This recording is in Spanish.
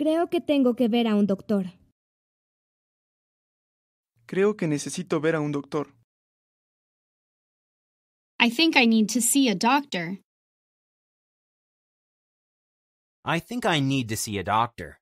Creo que tengo que ver a un doctor. Creo que necesito ver a un doctor. I think I need to see a doctor. I think I need to see a doctor.